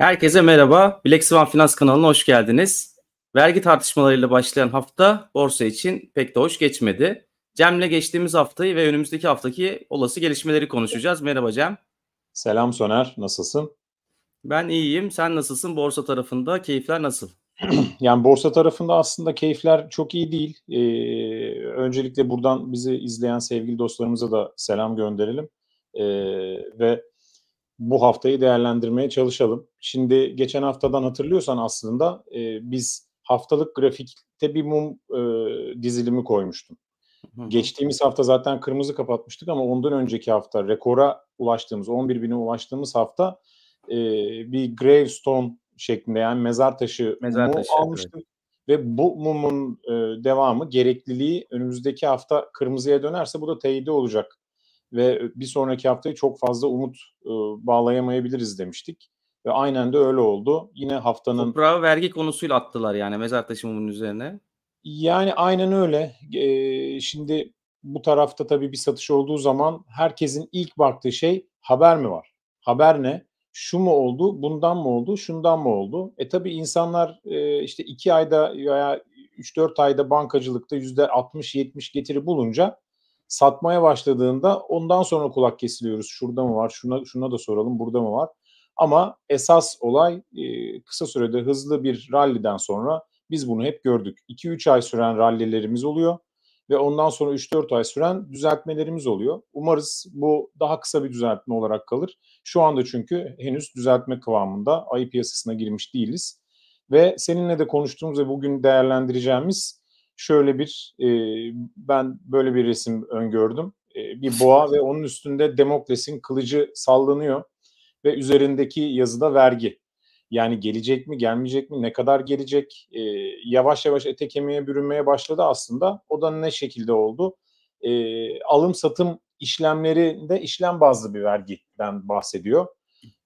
Herkese merhaba. Black Swan Finans kanalına hoş geldiniz. Vergi tartışmalarıyla başlayan hafta borsa için pek de hoş geçmedi. Cem'le geçtiğimiz haftayı ve önümüzdeki haftaki olası gelişmeleri konuşacağız. Merhaba Cem. Selam Soner. Nasılsın? Ben iyiyim. Sen nasılsın? Borsa tarafında keyifler nasıl? yani borsa tarafında aslında keyifler çok iyi değil. Ee, öncelikle buradan bizi izleyen sevgili dostlarımıza da selam gönderelim. Ee, ve bu haftayı değerlendirmeye çalışalım. Şimdi geçen haftadan hatırlıyorsan aslında e, biz haftalık grafikte bir mum e, dizilimi koymuştum. Geçtiğimiz hafta zaten kırmızı kapatmıştık ama ondan önceki hafta rekora ulaştığımız 11 bine ulaştığımız hafta e, bir gravestone şeklinde yani mezar taşı mezar mum taşı, almıştık. Evet. Ve bu mumun e, devamı gerekliliği önümüzdeki hafta kırmızıya dönerse bu da teyide olacak ve e, bir sonraki haftaya çok fazla umut e, bağlayamayabiliriz demiştik. Ve aynen de öyle oldu. Yine haftanın... Toprağı vergi konusuyla attılar yani mezar taşı üzerine. Yani aynen öyle. E, şimdi bu tarafta tabii bir satış olduğu zaman herkesin ilk baktığı şey haber mi var? Haber ne? Şu mu oldu? Bundan mı oldu? Şundan mı oldu? E tabii insanlar e, işte iki ayda veya 3-4 ayda bankacılıkta %60-70 getiri bulunca satmaya başladığında ondan sonra kulak kesiliyoruz. Şurada mı var? Şuna şuna da soralım. Burada mı var? Ama esas olay kısa sürede hızlı bir ralliden sonra biz bunu hep gördük. 2-3 ay süren rallilerimiz oluyor ve ondan sonra 3-4 ay süren düzeltmelerimiz oluyor. Umarız bu daha kısa bir düzeltme olarak kalır. Şu anda çünkü henüz düzeltme kıvamında ayı piyasasına girmiş değiliz. Ve seninle de konuştuğumuz ve bugün değerlendireceğimiz şöyle bir e, ben böyle bir resim öngördüm. E, bir boğa ve onun üstünde Demokrasinin kılıcı sallanıyor ve üzerindeki yazıda vergi. Yani gelecek mi, gelmeyecek mi, ne kadar gelecek? E, yavaş yavaş ete kemiğe bürünmeye başladı aslında. O da ne şekilde oldu? E, alım satım işlemlerinde işlem bazlı bir vergiden bahsediyor.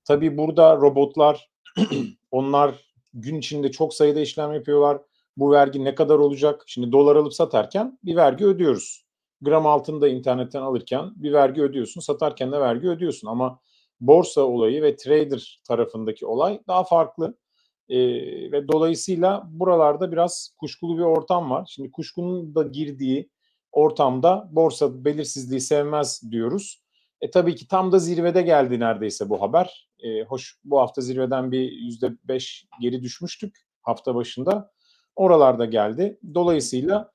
Tabii burada robotlar onlar gün içinde çok sayıda işlem yapıyorlar bu vergi ne kadar olacak? Şimdi dolar alıp satarken bir vergi ödüyoruz. Gram altında internetten alırken bir vergi ödüyorsun, satarken de vergi ödüyorsun. Ama borsa olayı ve trader tarafındaki olay daha farklı. E, ve dolayısıyla buralarda biraz kuşkulu bir ortam var. Şimdi kuşkunun da girdiği ortamda borsa belirsizliği sevmez diyoruz. E tabii ki tam da zirvede geldi neredeyse bu haber. E, hoş bu hafta zirveden bir yüzde beş geri düşmüştük hafta başında oralarda geldi. Dolayısıyla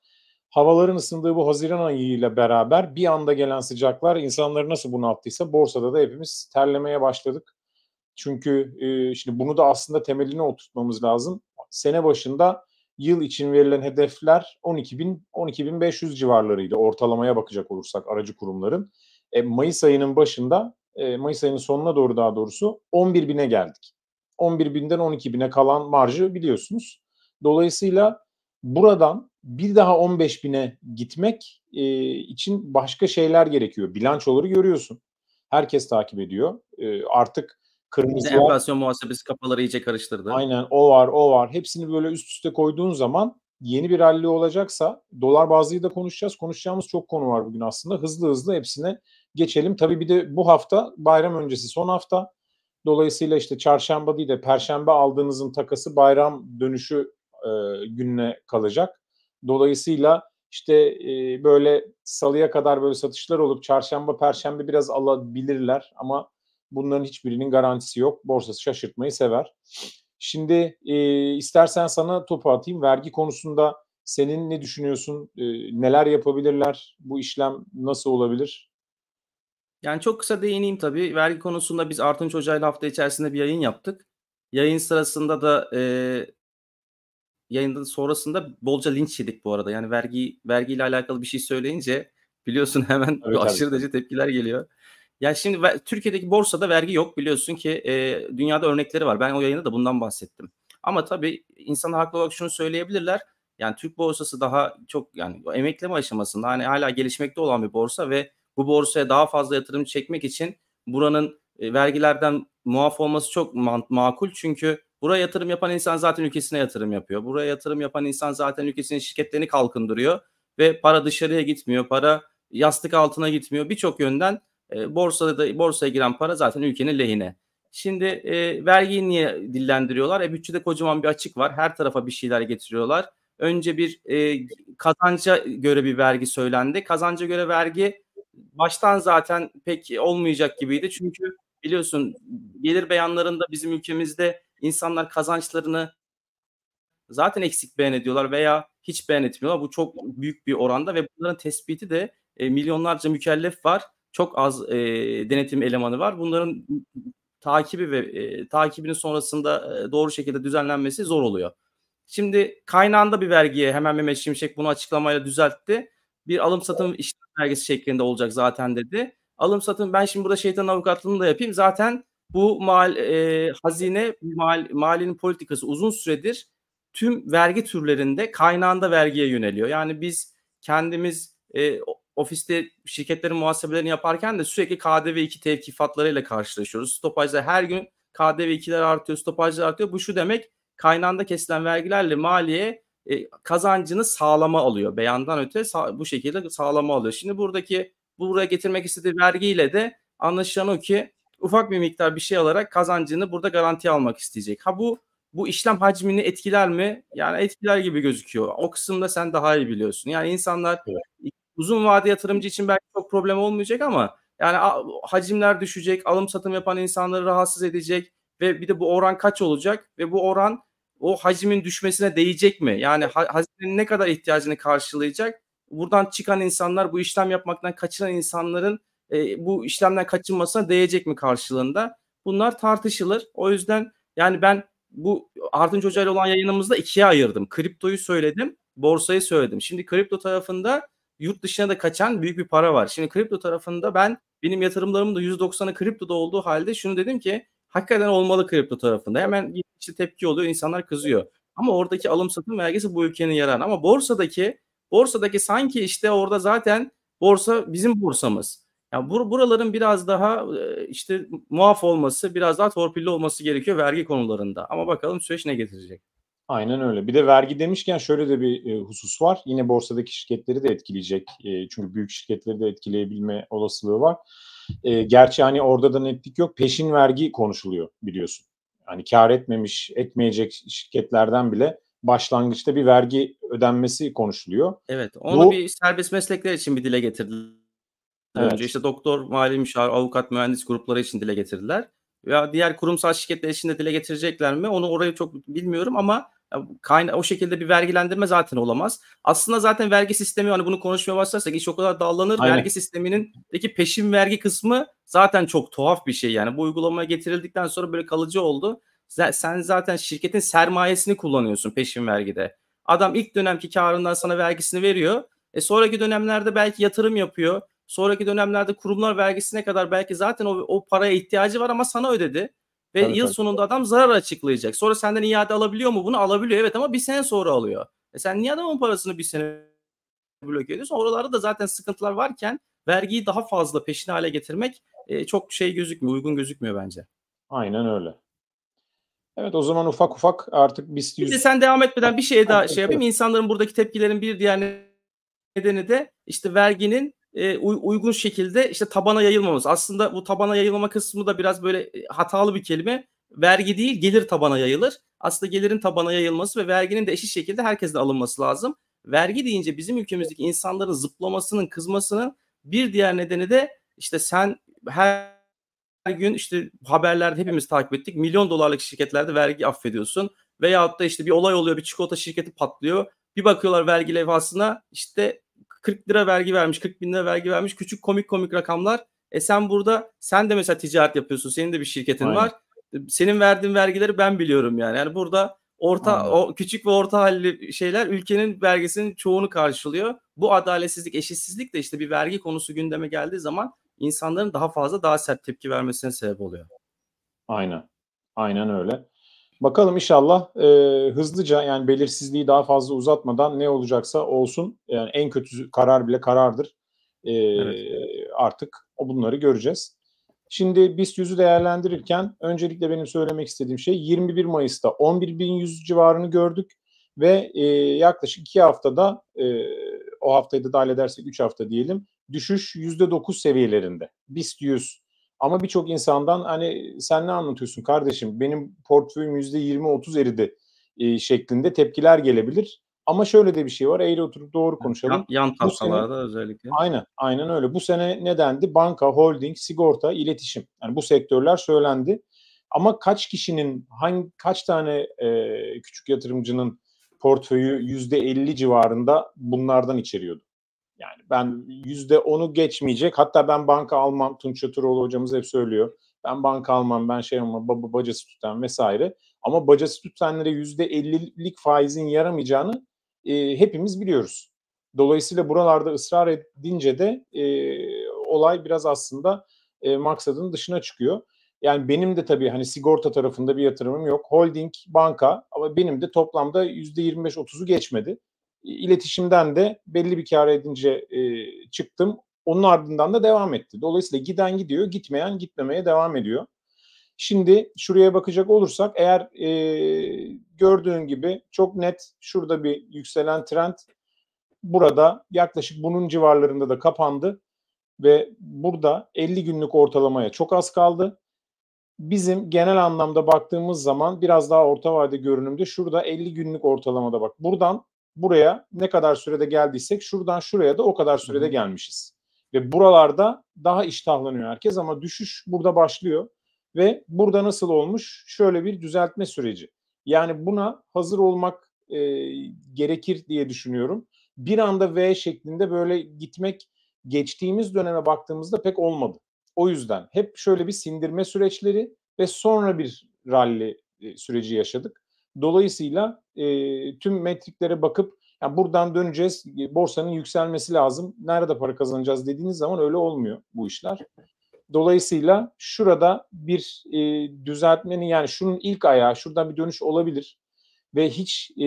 havaların ısındığı bu Haziran ayı ile beraber bir anda gelen sıcaklar insanları nasıl bunalttıysa borsada da hepimiz terlemeye başladık. Çünkü e, şimdi bunu da aslında temeline oturtmamız lazım. Sene başında yıl için verilen hedefler 12.000 12.500 civarlarıydı ortalamaya bakacak olursak aracı kurumların. E, Mayıs ayının başında e, Mayıs ayının sonuna doğru daha doğrusu 11.000'e geldik. 11.000'den 12.000'e kalan marjı biliyorsunuz. Dolayısıyla buradan bir daha 15 bine gitmek e, için başka şeyler gerekiyor. Bilançoları görüyorsun. Herkes takip ediyor. E, artık kırmızı enflasyon muhasebesi kafaları iyice karıştırdı. Aynen o var o var. Hepsini böyle üst üste koyduğun zaman yeni bir rally olacaksa dolar bazlıyı da konuşacağız. Konuşacağımız çok konu var bugün aslında. Hızlı hızlı hepsine geçelim. Tabi bir de bu hafta bayram öncesi son hafta. Dolayısıyla işte çarşamba değil de perşembe aldığınızın takası bayram dönüşü e, gününe kalacak. Dolayısıyla işte e, böyle salıya kadar böyle satışlar olup çarşamba, perşembe biraz alabilirler ama bunların hiçbirinin garantisi yok. Borsası şaşırtmayı sever. Şimdi e, istersen sana topu atayım. Vergi konusunda senin ne düşünüyorsun? E, neler yapabilirler? Bu işlem nasıl olabilir? Yani çok kısa değineyim tabii. Vergi konusunda biz Artunç Hoca hafta içerisinde bir yayın yaptık. Yayın sırasında da e, yayında sonrasında bolca linç yedik bu arada. Yani vergi vergiyle alakalı bir şey söyleyince biliyorsun hemen evet, aşırı derece tepkiler geliyor. Ya yani şimdi Türkiye'deki borsada vergi yok biliyorsun ki e, dünyada örnekleri var. Ben o yayında da bundan bahsettim. Ama tabii insan haklı olarak şunu söyleyebilirler. Yani Türk borsası daha çok yani emekleme aşamasında hani hala gelişmekte olan bir borsa ve bu borsaya daha fazla yatırım çekmek için buranın e, vergilerden muaf olması çok makul. Çünkü Buraya yatırım yapan insan zaten ülkesine yatırım yapıyor. Buraya yatırım yapan insan zaten ülkesinin şirketlerini kalkındırıyor ve para dışarıya gitmiyor. Para yastık altına gitmiyor. Birçok yönden e, borsada da borsaya giren para zaten ülkenin lehine. Şimdi e, vergiyi niye dillendiriyorlar? E, bütçede kocaman bir açık var. Her tarafa bir şeyler getiriyorlar. Önce bir e, kazanca göre bir vergi söylendi. Kazanca göre vergi baştan zaten pek olmayacak gibiydi. Çünkü biliyorsun gelir beyanlarında bizim ülkemizde İnsanlar kazançlarını zaten eksik beğen ediyorlar veya hiç beyan etmiyorlar. Bu çok büyük bir oranda ve bunların tespiti de e, milyonlarca mükellef var. Çok az e, denetim elemanı var. Bunların takibi ve e, takibinin sonrasında e, doğru şekilde düzenlenmesi zor oluyor. Şimdi kaynağında bir vergiye hemen Mehmet Şimşek bunu açıklamayla düzeltti. Bir alım satım işlem vergisi şeklinde olacak zaten dedi. Alım satım ben şimdi burada şeytan avukatlığını da yapayım. Zaten bu mal e, hazine mal, malinin politikası uzun süredir tüm vergi türlerinde kaynağında vergiye yöneliyor. Yani biz kendimiz e, ofiste şirketlerin muhasebelerini yaparken de sürekli KDV 2 tevkifatlarıyla karşılaşıyoruz. Stopajda her gün KDV 2'ler artıyor, stopajlar artıyor. Bu şu demek kaynağında kesilen vergilerle maliye e, kazancını sağlama alıyor. Beyandan öte sağ, bu şekilde sağlama alıyor. Şimdi buradaki buraya getirmek istediği vergiyle de anlaşılan o ki ufak bir miktar bir şey alarak kazancını burada garanti almak isteyecek. Ha bu bu işlem hacmini etkiler mi? Yani etkiler gibi gözüküyor. O kısımda sen daha iyi biliyorsun. Yani insanlar evet. uzun vade yatırımcı için belki çok problem olmayacak ama yani hacimler düşecek, alım satım yapan insanları rahatsız edecek ve bir de bu oran kaç olacak ve bu oran o hacimin düşmesine değecek mi? Yani hazinenin ne kadar ihtiyacını karşılayacak? Buradan çıkan insanlar, bu işlem yapmaktan kaçınan insanların e, bu işlemden kaçınmasına değecek mi karşılığında? Bunlar tartışılır. O yüzden yani ben bu Artunç Hoca ile olan yayınımızda ikiye ayırdım. Kriptoyu söyledim, borsayı söyledim. Şimdi kripto tarafında yurt dışına da kaçan büyük bir para var. Şimdi kripto tarafında ben benim yatırımlarımın da %90'ı kriptoda olduğu halde şunu dedim ki hakikaten olmalı kripto tarafında. Hemen işte tepki oluyor, insanlar kızıyor. Ama oradaki alım satım vergisi bu ülkenin yararı. Ama borsadaki borsadaki sanki işte orada zaten borsa bizim borsamız. Yani bur buraların biraz daha e, işte muaf olması, biraz daha torpilli olması gerekiyor vergi konularında. Ama bakalım süreç ne getirecek. Aynen öyle. Bir de vergi demişken şöyle de bir e, husus var. Yine borsadaki şirketleri de etkileyecek. E, çünkü büyük şirketleri de etkileyebilme olasılığı var. E, gerçi hani orada da netlik yok. Peşin vergi konuşuluyor biliyorsun. Hani kar etmemiş, etmeyecek şirketlerden bile başlangıçta bir vergi ödenmesi konuşuluyor. Evet. Onu Bu, bir serbest meslekler için bir dile getirdiler evet. önce işte doktor, mali müşavir, avukat, mühendis grupları için dile getirdiler. Ya diğer kurumsal şirketler için de dile getirecekler mi? Onu orayı çok bilmiyorum ama kayna o şekilde bir vergilendirme zaten olamaz. Aslında zaten vergi sistemi hani bunu konuşmaya başlarsak iş o kadar dallanır. Aynen. Vergi sisteminin peki peşin vergi kısmı zaten çok tuhaf bir şey yani. Bu uygulamaya getirildikten sonra böyle kalıcı oldu. Sen zaten şirketin sermayesini kullanıyorsun peşin vergide. Adam ilk dönemki karından sana vergisini veriyor. E sonraki dönemlerde belki yatırım yapıyor. Sonraki dönemlerde kurumlar vergisine kadar belki zaten o, o paraya ihtiyacı var ama sana ödedi. Ve evet, yıl sonunda adam zarar açıklayacak. Sonra senden iade alabiliyor mu? Bunu alabiliyor evet ama bir sene sonra alıyor. E sen niye adamın parasını bir sene bloke ediyorsun? Oralarda da zaten sıkıntılar varken vergiyi daha fazla peşin hale getirmek e, çok şey gözükmüyor, uygun gözükmüyor bence. Aynen öyle. Evet o zaman ufak ufak artık biz... Biz de sen devam etmeden bir şey daha şey yapayım. İnsanların buradaki tepkilerin bir diğer nedeni de işte verginin e, uygun şekilde işte tabana yayılmaması. Aslında bu tabana yayılma kısmı da biraz böyle e, hatalı bir kelime. Vergi değil gelir tabana yayılır. Aslında gelirin tabana yayılması ve verginin de eşit şekilde herkesle alınması lazım. Vergi deyince bizim ülkemizdeki insanların zıplamasının, kızmasının bir diğer nedeni de işte sen her gün işte haberlerde hepimiz takip ettik. Milyon dolarlık şirketlerde vergi affediyorsun. Veyahut da işte bir olay oluyor bir çikolata şirketi patlıyor. Bir bakıyorlar vergi levhasına işte 40 lira vergi vermiş, 40 bin lira vergi vermiş. Küçük komik komik rakamlar. E sen burada sen de mesela ticaret yapıyorsun. Senin de bir şirketin Aynen. var. Senin verdiğin vergileri ben biliyorum yani. Yani burada orta o küçük ve orta halli şeyler ülkenin vergisinin çoğunu karşılıyor. Bu adaletsizlik, eşitsizlik de işte bir vergi konusu gündeme geldiği zaman insanların daha fazla daha sert tepki vermesine sebep oluyor. Aynen. Aynen öyle. Bakalım inşallah e, hızlıca yani belirsizliği daha fazla uzatmadan ne olacaksa olsun yani en kötü karar bile karardır. E, evet. Artık o bunları göreceğiz. Şimdi BIST 100'ü değerlendirirken öncelikle benim söylemek istediğim şey 21 Mayıs'ta 11.100 civarını gördük ve e, yaklaşık 2 haftada e, o haftayı da dahil edersek 3 hafta diyelim düşüş %9 seviyelerinde. BIST 100 ama birçok insandan hani sen ne anlatıyorsun kardeşim benim portföyüm yüzde %20-30 eridi e, şeklinde tepkiler gelebilir. Ama şöyle de bir şey var. Eğri oturup doğru konuşalım. Yan, yan tavsalarda özellikle. Aynen, aynen öyle. Bu sene nedendi? Banka, holding, sigorta, iletişim. Yani bu sektörler söylendi. Ama kaç kişinin, hangi kaç tane e, küçük yatırımcının portföyü yüzde %50 civarında bunlardan içeriyordu? Yani ben yüzde onu geçmeyecek. Hatta ben banka almam. Tunç Çatıroğlu hocamız hep söylüyor. Ben banka almam, ben şey ama baba, bacası tutan vesaire. Ama bacası tutanlara yüzde ellilik faizin yaramayacağını e, hepimiz biliyoruz. Dolayısıyla buralarda ısrar edince de e, olay biraz aslında e, maksadın dışına çıkıyor. Yani benim de tabii hani sigorta tarafında bir yatırımım yok. Holding, banka ama benim de toplamda %25-30'u geçmedi iletişimden de belli bir kar edince e, çıktım. Onun ardından da devam etti. Dolayısıyla giden gidiyor, gitmeyen gitmemeye devam ediyor. Şimdi şuraya bakacak olursak eğer e, gördüğün gibi çok net şurada bir yükselen trend burada yaklaşık bunun civarlarında da kapandı ve burada 50 günlük ortalamaya çok az kaldı. Bizim genel anlamda baktığımız zaman biraz daha orta vade görünümde şurada 50 günlük ortalamada bak. Buradan buraya ne kadar sürede geldiysek şuradan şuraya da o kadar sürede gelmişiz. Ve buralarda daha iştahlanıyor herkes ama düşüş burada başlıyor. Ve burada nasıl olmuş? Şöyle bir düzeltme süreci. Yani buna hazır olmak e, gerekir diye düşünüyorum. Bir anda V şeklinde böyle gitmek geçtiğimiz döneme baktığımızda pek olmadı. O yüzden hep şöyle bir sindirme süreçleri ve sonra bir ralli e, süreci yaşadık. Dolayısıyla e, tüm metriklere bakıp yani buradan döneceğiz, borsanın yükselmesi lazım, nerede para kazanacağız dediğiniz zaman öyle olmuyor bu işler. Dolayısıyla şurada bir e, düzeltmenin yani şunun ilk ayağı, şuradan bir dönüş olabilir ve hiç e,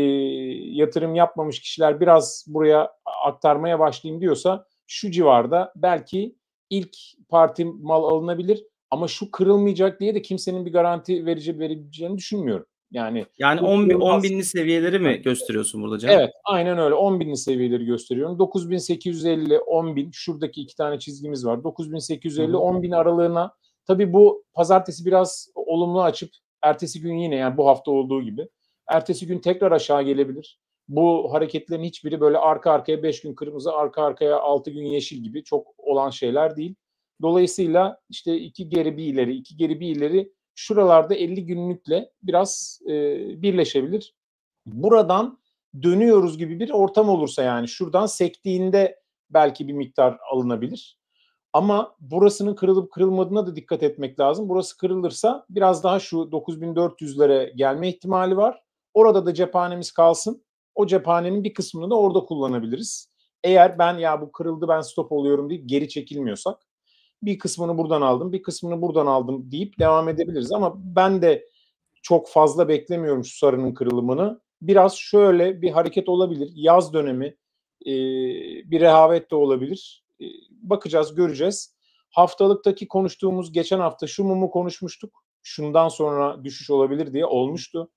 yatırım yapmamış kişiler biraz buraya aktarmaya başlayayım diyorsa şu civarda belki ilk parti mal alınabilir ama şu kırılmayacak diye de kimsenin bir garanti verici verebileceğini düşünmüyorum. Yani yani 10 bin, 10 binli seviyeleri mi gösteriyorsun burada Can? Evet aynen öyle 10 binli seviyeleri gösteriyorum. 9850 10 bin şuradaki iki tane çizgimiz var. 9850 10 bin aralığına tabii bu pazartesi biraz olumlu açıp ertesi gün yine yani bu hafta olduğu gibi ertesi gün tekrar aşağı gelebilir. Bu hareketlerin hiçbiri böyle arka arkaya 5 gün kırmızı arka arkaya 6 gün yeşil gibi çok olan şeyler değil. Dolayısıyla işte iki geri bir ileri iki geri bir ileri şuralarda 50 günlükle biraz e, birleşebilir. Buradan dönüyoruz gibi bir ortam olursa yani şuradan sektiğinde belki bir miktar alınabilir. Ama burasının kırılıp kırılmadığına da dikkat etmek lazım. Burası kırılırsa biraz daha şu 9400'lere gelme ihtimali var. Orada da cephanemiz kalsın. O cephanenin bir kısmını da orada kullanabiliriz. Eğer ben ya bu kırıldı ben stop oluyorum deyip geri çekilmiyorsak bir kısmını buradan aldım, bir kısmını buradan aldım deyip devam edebiliriz. Ama ben de çok fazla beklemiyorum şu sarının kırılımını. Biraz şöyle bir hareket olabilir. Yaz dönemi e, bir rehavet de olabilir. E, bakacağız, göreceğiz. Haftalıktaki konuştuğumuz geçen hafta şu mumu konuşmuştuk. Şundan sonra düşüş olabilir diye olmuştu.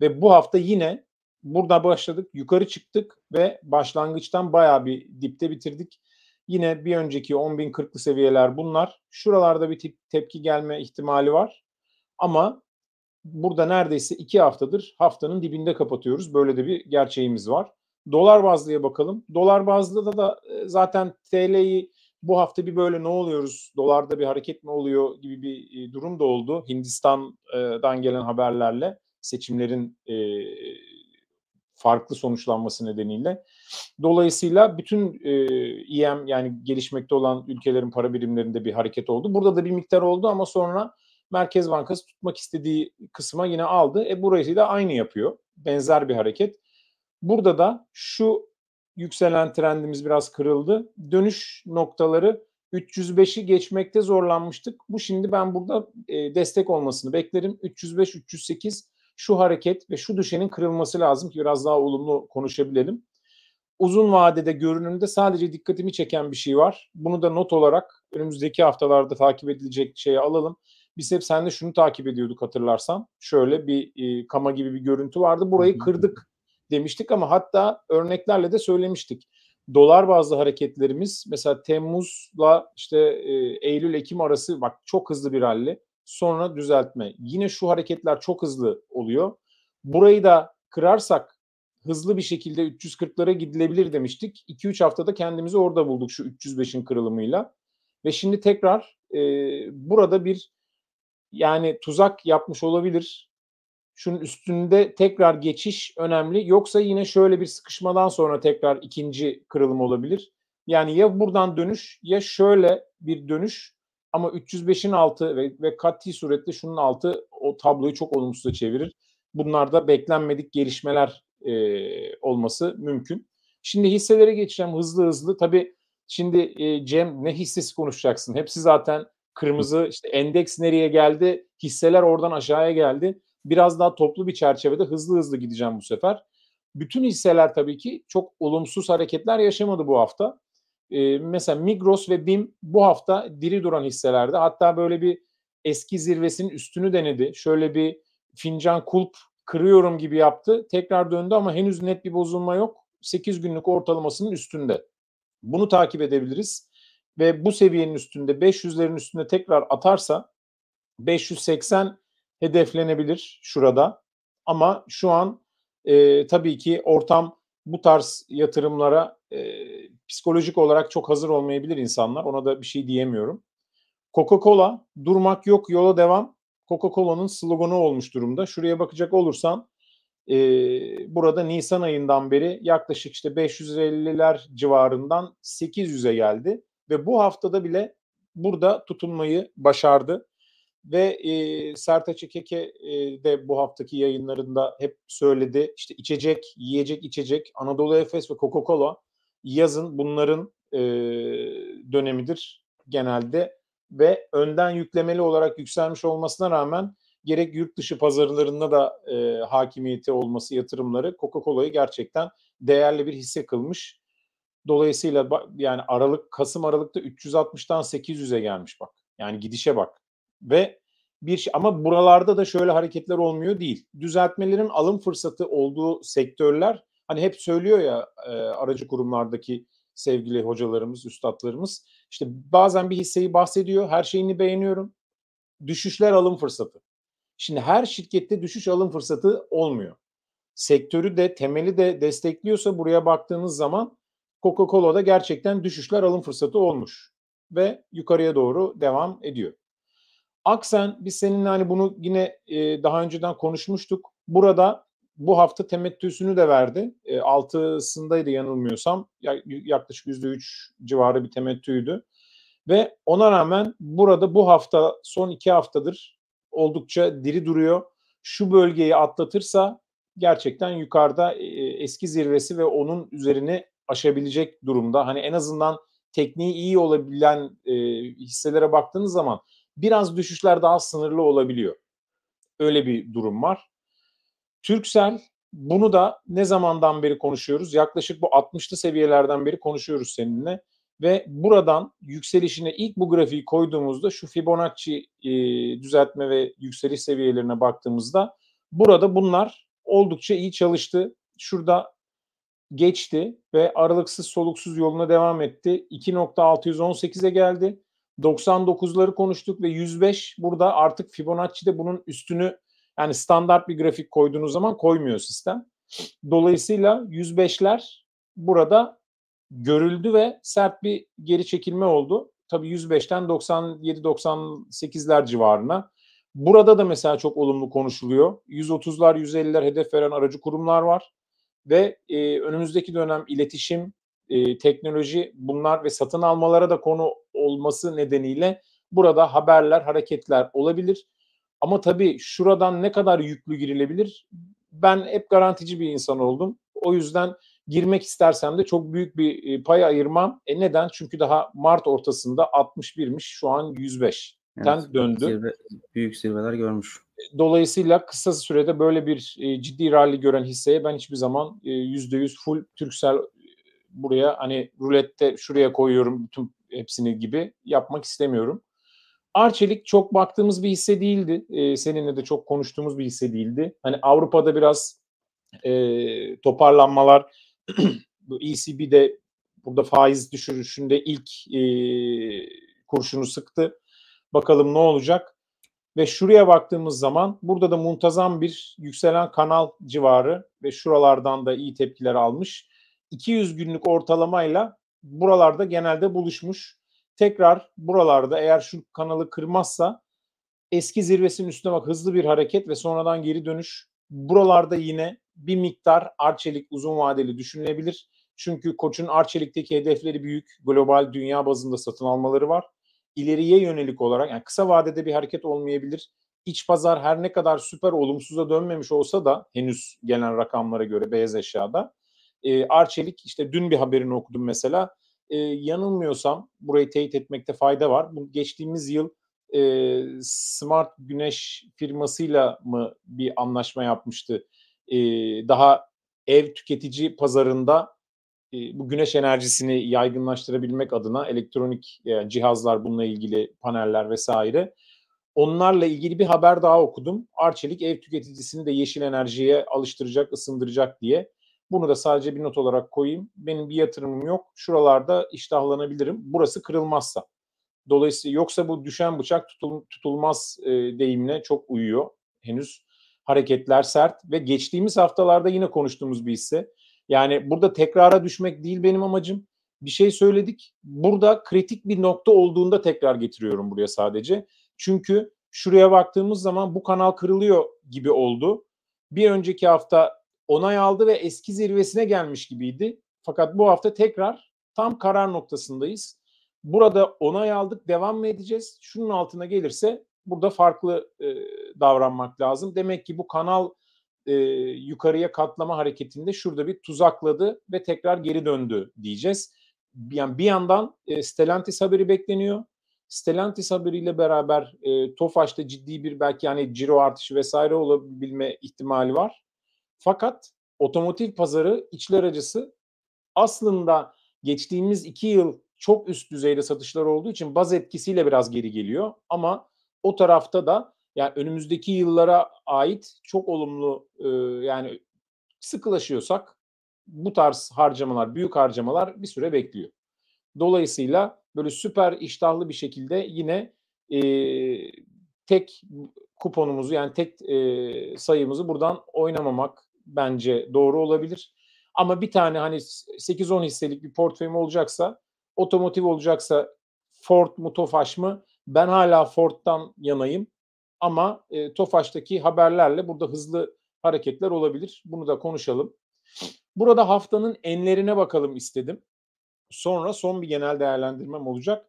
Ve bu hafta yine burada başladık, yukarı çıktık ve başlangıçtan bayağı bir dipte bitirdik Yine bir önceki 10.040'lı seviyeler bunlar. Şuralarda bir tip tepki gelme ihtimali var. Ama burada neredeyse iki haftadır haftanın dibinde kapatıyoruz. Böyle de bir gerçeğimiz var. Dolar bazlıya bakalım. Dolar bazlıda da e, zaten TL'yi bu hafta bir böyle ne oluyoruz, dolarda bir hareket mi oluyor gibi bir e, durum da oldu. Hindistan'dan gelen haberlerle seçimlerin e, farklı sonuçlanması nedeniyle. Dolayısıyla bütün e, EM yani gelişmekte olan ülkelerin para birimlerinde bir hareket oldu. Burada da bir miktar oldu ama sonra Merkez Bankası tutmak istediği kısma yine aldı. E burayı da aynı yapıyor. Benzer bir hareket. Burada da şu yükselen trendimiz biraz kırıldı. Dönüş noktaları 305'i geçmekte zorlanmıştık. Bu şimdi ben burada e, destek olmasını beklerim. 305 308 şu hareket ve şu düşenin kırılması lazım ki biraz daha olumlu konuşabilelim uzun vadede görünümde sadece dikkatimi çeken bir şey var. Bunu da not olarak önümüzdeki haftalarda takip edilecek şeyi alalım. Biz hep seninle şunu takip ediyorduk hatırlarsan. Şöyle bir e, kama gibi bir görüntü vardı. Burayı kırdık demiştik ama hatta örneklerle de söylemiştik. Dolar bazlı hareketlerimiz mesela Temmuz'la işte e, Eylül-Ekim arası bak çok hızlı bir halli. Sonra düzeltme. Yine şu hareketler çok hızlı oluyor. Burayı da kırarsak hızlı bir şekilde 340'lara gidilebilir demiştik. 2-3 haftada kendimizi orada bulduk şu 305'in kırılımıyla. Ve şimdi tekrar e, burada bir yani tuzak yapmış olabilir. Şunun üstünde tekrar geçiş önemli. Yoksa yine şöyle bir sıkışmadan sonra tekrar ikinci kırılım olabilir. Yani ya buradan dönüş ya şöyle bir dönüş ama 305'in altı ve, ve kat'i suretle şunun altı o tabloyu çok olumsuza çevirir. Bunlar da beklenmedik gelişmeler e, olması mümkün. Şimdi hisselere geçeceğim hızlı hızlı. Tabii şimdi e, Cem ne hissesi konuşacaksın? Hepsi zaten kırmızı işte endeks nereye geldi? Hisseler oradan aşağıya geldi. Biraz daha toplu bir çerçevede hızlı hızlı gideceğim bu sefer. Bütün hisseler tabii ki çok olumsuz hareketler yaşamadı bu hafta. Ee, mesela Migros ve BİM bu hafta diri duran hisselerde. Hatta böyle bir eski zirvesinin üstünü denedi. Şöyle bir fincan kulp kırıyorum gibi yaptı. Tekrar döndü ama henüz net bir bozulma yok. 8 günlük ortalamasının üstünde. Bunu takip edebiliriz. Ve bu seviyenin üstünde 500'lerin üstünde tekrar atarsa 580 hedeflenebilir şurada. Ama şu an e, tabii ki ortam bu tarz yatırımlara e, psikolojik olarak çok hazır olmayabilir insanlar. Ona da bir şey diyemiyorum. Coca-Cola durmak yok yola devam Coca-Cola'nın sloganı olmuş durumda. Şuraya bakacak olursan e, burada Nisan ayından beri yaklaşık işte 550'ler civarından 800'e geldi ve bu haftada bile burada tutunmayı başardı. Ve e, Sertaç Ekeke e, de bu haftaki yayınlarında hep söyledi. işte içecek, yiyecek, içecek, Anadolu Efes ve Coca-Cola yazın bunların e, dönemidir genelde ve önden yüklemeli olarak yükselmiş olmasına rağmen gerek yurt dışı pazarlarında da e, hakimiyeti olması yatırımları Coca-Cola'yı gerçekten değerli bir hisse kılmış. Dolayısıyla yani Aralık Kasım Aralık'ta 360'tan 800'e gelmiş bak. Yani gidişe bak. Ve bir şey, ama buralarda da şöyle hareketler olmuyor değil. Düzeltmelerin alım fırsatı olduğu sektörler hani hep söylüyor ya e, aracı kurumlardaki sevgili hocalarımız, üstadlarımız. İşte bazen bir hisseyi bahsediyor, her şeyini beğeniyorum. Düşüşler alım fırsatı. Şimdi her şirkette düşüş alım fırsatı olmuyor. Sektörü de temeli de destekliyorsa buraya baktığınız zaman Coca-Cola'da gerçekten düşüşler alım fırsatı olmuş ve yukarıya doğru devam ediyor. Aksen biz seninle hani bunu yine daha önceden konuşmuştuk. Burada bu hafta temettüsünü de verdi. E, altısındaydı yanılmıyorsam. Yaklaşık yüzde üç civarı bir temettüydü. Ve ona rağmen burada bu hafta son iki haftadır oldukça diri duruyor. Şu bölgeyi atlatırsa gerçekten yukarıda e, e, eski zirvesi ve onun üzerini aşabilecek durumda. Hani en azından tekniği iyi olabilen e, hisselere baktığınız zaman biraz düşüşler daha sınırlı olabiliyor. Öyle bir durum var. Türksel bunu da ne zamandan beri konuşuyoruz? Yaklaşık bu 60'lı seviyelerden beri konuşuyoruz seninle. Ve buradan yükselişine ilk bu grafiği koyduğumuzda şu Fibonacci e, düzeltme ve yükseliş seviyelerine baktığımızda burada bunlar oldukça iyi çalıştı. Şurada geçti ve aralıksız soluksuz yoluna devam etti. 2.618'e geldi. 99'ları konuştuk ve 105 burada artık Fibonacci de bunun üstünü yani standart bir grafik koyduğunuz zaman koymuyor sistem. Dolayısıyla 105'ler burada görüldü ve sert bir geri çekilme oldu. Tabii 105'ten 97-98'ler civarına. Burada da mesela çok olumlu konuşuluyor. 130'lar, 150'ler hedef veren aracı kurumlar var. Ve e, önümüzdeki dönem iletişim, e, teknoloji bunlar ve satın almalara da konu olması nedeniyle burada haberler, hareketler olabilir. Ama tabii şuradan ne kadar yüklü girilebilir? Ben hep garantici bir insan oldum. O yüzden girmek istersem de çok büyük bir e, pay ayırmam. E neden? Çünkü daha Mart ortasında 61'miş şu an 105. Evet, döndü. Zirve, büyük zirveler görmüş. E, dolayısıyla kısa sürede böyle bir e, ciddi rally gören hisseye ben hiçbir zaman e, %100 full Türksel buraya hani rulette şuraya koyuyorum bütün hepsini gibi yapmak istemiyorum. Arçelik çok baktığımız bir hisse değildi. E, seninle de çok konuştuğumuz bir hisse değildi. Hani Avrupa'da biraz e, toparlanmalar bu ECB'de burada faiz düşürüşünde ilk e, kurşunu sıktı. Bakalım ne olacak? Ve şuraya baktığımız zaman burada da muntazam bir yükselen kanal civarı ve şuralardan da iyi tepkiler almış. 200 günlük ortalamayla buralarda genelde buluşmuş tekrar buralarda eğer şu kanalı kırmazsa eski zirvesinin üstüne bak hızlı bir hareket ve sonradan geri dönüş. Buralarda yine bir miktar Arçelik uzun vadeli düşünülebilir. Çünkü koçun Arçelik'teki hedefleri büyük. Global dünya bazında satın almaları var. İleriye yönelik olarak yani kısa vadede bir hareket olmayabilir. İç pazar her ne kadar süper olumsuza dönmemiş olsa da henüz gelen rakamlara göre beyaz eşyada. E, Arçelik işte dün bir haberini okudum mesela e, yanılmıyorsam burayı teyit etmekte fayda var. Bu geçtiğimiz yıl e, Smart Güneş firmasıyla mı bir anlaşma yapmıştı? E, daha ev tüketici pazarında e, bu güneş enerjisini yaygınlaştırabilmek adına elektronik e, cihazlar bununla ilgili paneller vesaire. Onlarla ilgili bir haber daha okudum. Arçelik ev tüketicisini de yeşil enerjiye alıştıracak, ısındıracak diye. Bunu da sadece bir not olarak koyayım. Benim bir yatırımım yok. Şuralarda iştahlanabilirim. Burası kırılmazsa. Dolayısıyla yoksa bu düşen bıçak tutul, tutulmaz e, deyimine çok uyuyor. Henüz hareketler sert ve geçtiğimiz haftalarda yine konuştuğumuz bir hisse. Yani burada tekrara düşmek değil benim amacım. Bir şey söyledik. Burada kritik bir nokta olduğunda tekrar getiriyorum buraya sadece. Çünkü şuraya baktığımız zaman bu kanal kırılıyor gibi oldu. Bir önceki hafta onay aldı ve eski zirvesine gelmiş gibiydi. Fakat bu hafta tekrar tam karar noktasındayız. Burada onay aldık, devam mı edeceğiz? Şunun altına gelirse burada farklı e, davranmak lazım. Demek ki bu kanal e, yukarıya katlama hareketinde şurada bir tuzakladı ve tekrar geri döndü diyeceğiz. Yani bir yandan e, Stellantis haberi bekleniyor. Stellantis haberiyle beraber e, Tofaş'ta ciddi bir belki yani ciro artışı vesaire olabilme ihtimali var. Fakat otomotiv pazarı içler acısı aslında geçtiğimiz iki yıl çok üst düzeyde satışlar olduğu için baz etkisiyle biraz geri geliyor. Ama o tarafta da yani önümüzdeki yıllara ait çok olumlu e, yani sıkılaşıyorsak bu tarz harcamalar, büyük harcamalar bir süre bekliyor. Dolayısıyla böyle süper iştahlı bir şekilde yine e, tek kuponumuzu yani tek e, sayımızı buradan oynamamak bence doğru olabilir. Ama bir tane hani 8-10 hisselik bir portföyüm olacaksa, otomotiv olacaksa Ford mu Tofaş mı? Ben hala Ford'dan yanayım. Ama e, Tofaş'taki haberlerle burada hızlı hareketler olabilir. Bunu da konuşalım. Burada haftanın enlerine bakalım istedim. Sonra son bir genel değerlendirmem olacak.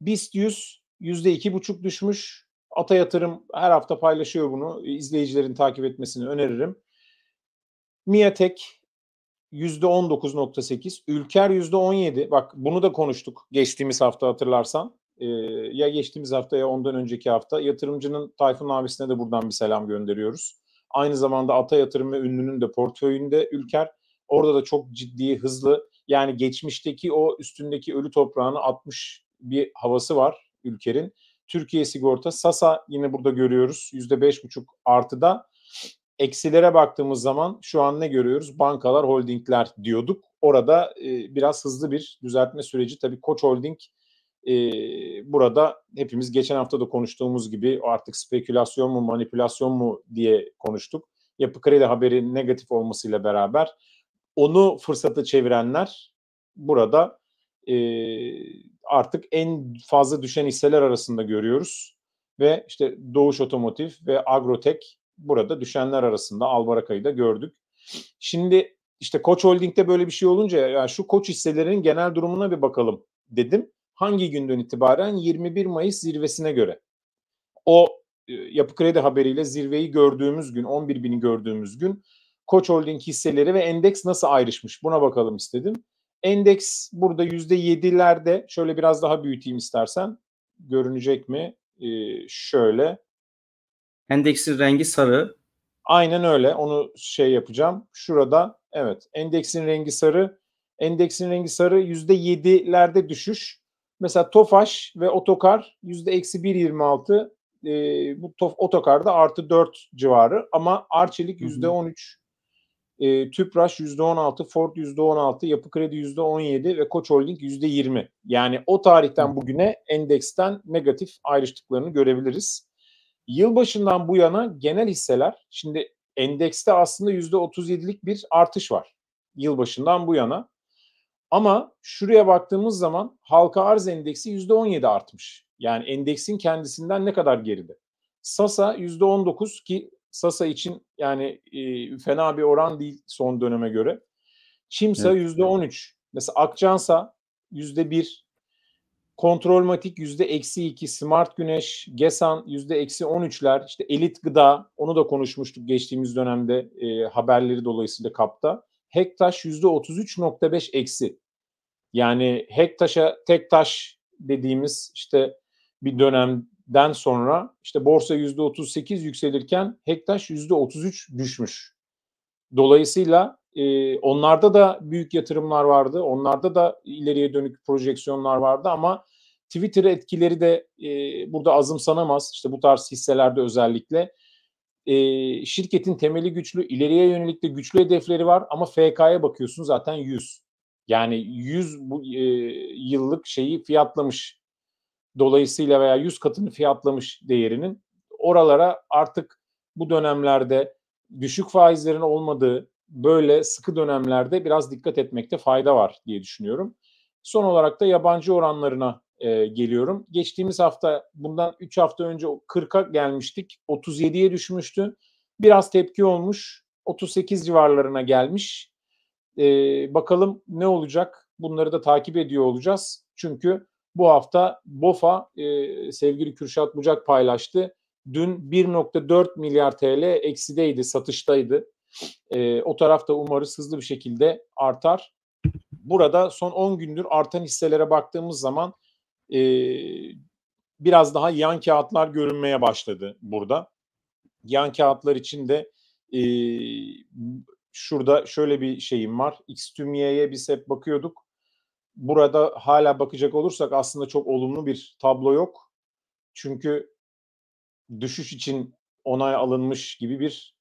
BIST 100 %2,5 düşmüş. Ata Yatırım her hafta paylaşıyor bunu. İzleyicilerin takip etmesini öneririm. Miatek %19.8, Ülker %17. Bak bunu da konuştuk geçtiğimiz hafta hatırlarsan. Ee, ya geçtiğimiz hafta ya ondan önceki hafta. Yatırımcının Tayfun abisine de buradan bir selam gönderiyoruz. Aynı zamanda Ata Yatırım ve Ünlü'nün de portföyünde Ülker. Orada da çok ciddi, hızlı yani geçmişteki o üstündeki ölü toprağını atmış bir havası var Ülker'in. Türkiye Sigorta, Sasa yine burada görüyoruz. %5,5 artıda. Eksilere baktığımız zaman şu an ne görüyoruz? Bankalar, holdingler diyorduk. Orada e, biraz hızlı bir düzeltme süreci. Tabii Koç Holding e, burada hepimiz geçen hafta da konuştuğumuz gibi artık spekülasyon mu manipülasyon mu diye konuştuk. Yapı kredi haberi negatif olmasıyla beraber onu fırsatı çevirenler burada e, artık en fazla düşen hisseler arasında görüyoruz. Ve işte Doğuş Otomotiv ve Agrotek burada düşenler arasında Albaraka'yı da gördük. Şimdi işte Koç Holding'de böyle bir şey olunca yani şu koç hisselerinin genel durumuna bir bakalım dedim. Hangi günden itibaren? 21 Mayıs zirvesine göre. O e, yapı kredi haberiyle zirveyi gördüğümüz gün, 11 bini gördüğümüz gün Koç Holding hisseleri ve endeks nasıl ayrışmış buna bakalım istedim. Endeks burada %7'lerde şöyle biraz daha büyüteyim istersen. Görünecek mi? Ee, şöyle Endeksin rengi sarı. Aynen öyle. Onu şey yapacağım. Şurada evet endeksin rengi sarı. Endeksin rengi sarı %7'lerde düşüş. Mesela Tofaş ve Otokar %-1.26 e, ee, bu tof, otokarda artı 4 civarı ama Arçelik yüzde 13 e, ee, Tüpraş yüzde 16 Ford yüzde 16 Yapı Kredi yüzde 17 ve Koç Holding yüzde 20 yani o tarihten bugüne endeksten negatif ayrıştıklarını görebiliriz. Yılbaşından bu yana genel hisseler şimdi endekste aslında %37'lik bir artış var yılbaşından bu yana. Ama şuraya baktığımız zaman halka arz endeksi %17 artmış. Yani endeksin kendisinden ne kadar geride? Sasa %19 ki Sasa için yani e, fena bir oran değil son döneme göre. Çimsa evet. %13. Mesela Akçansa %1, Kontrolmatik yüzde eksi iki, Smart Güneş, Gesan yüzde eksi on üçler, işte Elit Gıda, onu da konuşmuştuk geçtiğimiz dönemde e, haberleri dolayısıyla kapta. Hektaş yüzde otuz üç nokta beş eksi. Yani Hektaş'a tek taş dediğimiz işte bir dönemden sonra işte borsa yüzde otuz sekiz yükselirken Hektaş yüzde otuz üç düşmüş. Dolayısıyla e, onlarda da büyük yatırımlar vardı. Onlarda da ileriye dönük projeksiyonlar vardı ama Twitter etkileri de e, burada azımsanamaz. İşte bu tarz hisselerde özellikle. E, şirketin temeli güçlü, ileriye yönelik de güçlü hedefleri var ama FK'ya bakıyorsun zaten 100. Yani 100 bu, e, yıllık şeyi fiyatlamış. Dolayısıyla veya 100 katını fiyatlamış değerinin. Oralara artık bu dönemlerde düşük faizlerin olmadığı, böyle sıkı dönemlerde biraz dikkat etmekte fayda var diye düşünüyorum. Son olarak da yabancı oranlarına e, geliyorum. Geçtiğimiz hafta bundan 3 hafta önce 40'a gelmiştik. 37'ye düşmüştü. Biraz tepki olmuş. 38 civarlarına gelmiş. E, bakalım ne olacak? Bunları da takip ediyor olacağız. Çünkü bu hafta BOFA e, sevgili Kürşat Bucak paylaştı. Dün 1.4 milyar TL eksideydi, satıştaydı. E, o tarafta umarız hızlı bir şekilde artar. Burada son 10 gündür artan hisselere baktığımız zaman e, biraz daha yan kağıtlar görünmeye başladı burada. Yan kağıtlar için de e, şurada şöyle bir şeyim var. Xtümye'ye biz hep bakıyorduk. Burada hala bakacak olursak aslında çok olumlu bir tablo yok. Çünkü düşüş için onay alınmış gibi bir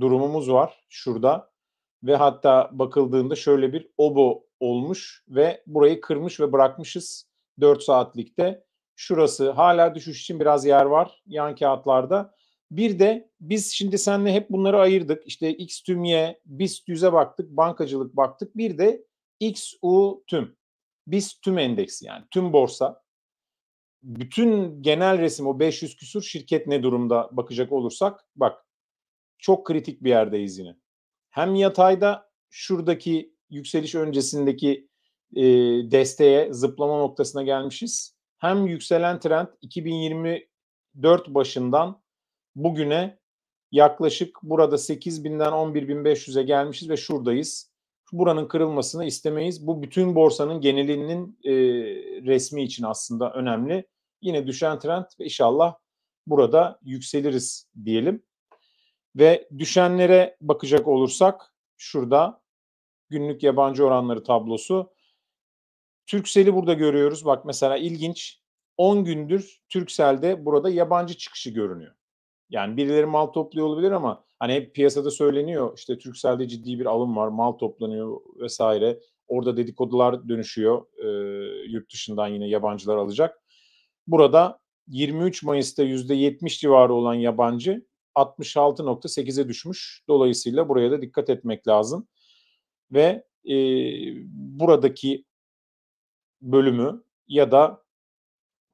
durumumuz var şurada. Ve hatta bakıldığında şöyle bir obo olmuş ve burayı kırmış ve bırakmışız 4 saatlikte. Şurası hala düşüş için biraz yer var yan kağıtlarda. Bir de biz şimdi seninle hep bunları ayırdık. İşte X tümye, biz 100'e baktık, bankacılık baktık. Bir de XU tüm. biz tüm endeksi yani tüm borsa. Bütün genel resim o 500 küsur şirket ne durumda bakacak olursak bak çok kritik bir yerdeyiz yine. Hem yatayda şuradaki yükseliş öncesindeki e, desteğe, zıplama noktasına gelmişiz. Hem yükselen trend 2024 başından bugüne yaklaşık burada 8000'den 11500'e gelmişiz ve şuradayız. Buranın kırılmasını istemeyiz. Bu bütün borsanın genelinin e, resmi için aslında önemli. Yine düşen trend ve inşallah burada yükseliriz diyelim. Ve düşenlere bakacak olursak şurada günlük yabancı oranları tablosu. Türksel'i burada görüyoruz. Bak mesela ilginç. 10 gündür Türksel'de burada yabancı çıkışı görünüyor. Yani birileri mal topluyor olabilir ama hani hep piyasada söyleniyor işte Türksel'de ciddi bir alım var, mal toplanıyor vesaire. Orada dedikodular dönüşüyor. E, yurt dışından yine yabancılar alacak. Burada 23 Mayıs'ta %70 civarı olan yabancı 66.8'e düşmüş. Dolayısıyla buraya da dikkat etmek lazım. Ve e, buradaki bölümü ya da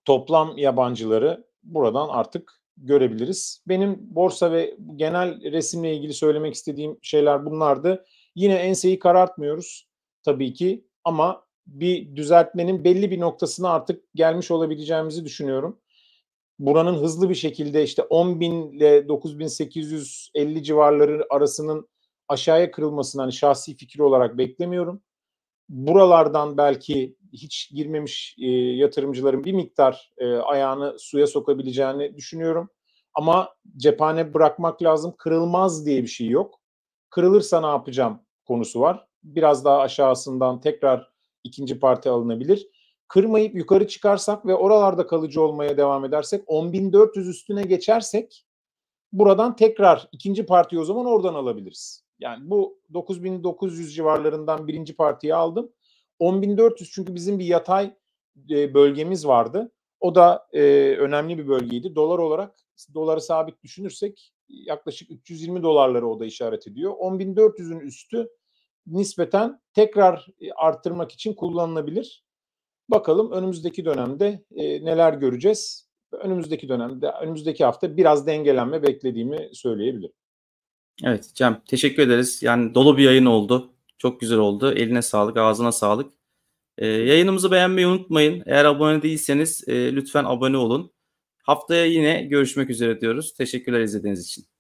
toplam yabancıları buradan artık görebiliriz. Benim borsa ve genel resimle ilgili söylemek istediğim şeyler bunlardı. Yine enseyi karartmıyoruz tabii ki ama bir düzeltmenin belli bir noktasına artık gelmiş olabileceğimizi düşünüyorum buranın hızlı bir şekilde işte 10 bin ile 9850 civarları arasının aşağıya kırılmasını hani şahsi fikir olarak beklemiyorum. Buralardan belki hiç girmemiş e, yatırımcıların bir miktar e, ayağını suya sokabileceğini düşünüyorum. Ama cephane bırakmak lazım. Kırılmaz diye bir şey yok. Kırılırsa ne yapacağım konusu var. Biraz daha aşağısından tekrar ikinci parti alınabilir kırmayıp yukarı çıkarsak ve oralarda kalıcı olmaya devam edersek 10.400 üstüne geçersek buradan tekrar ikinci partiyi o zaman oradan alabiliriz. Yani bu 9900 civarlarından birinci partiyi aldım. 10400 çünkü bizim bir yatay e, bölgemiz vardı. O da e, önemli bir bölgeydi. Dolar olarak doları sabit düşünürsek yaklaşık 320 dolarları o da işaret ediyor. 10400'ün üstü nispeten tekrar e, arttırmak için kullanılabilir. Bakalım önümüzdeki dönemde e, neler göreceğiz. Önümüzdeki dönemde, önümüzdeki hafta biraz dengelenme beklediğimi söyleyebilirim. Evet Cem teşekkür ederiz. Yani dolu bir yayın oldu. Çok güzel oldu. Eline sağlık, ağzına sağlık. E, yayınımızı beğenmeyi unutmayın. Eğer abone değilseniz e, lütfen abone olun. Haftaya yine görüşmek üzere diyoruz. Teşekkürler izlediğiniz için.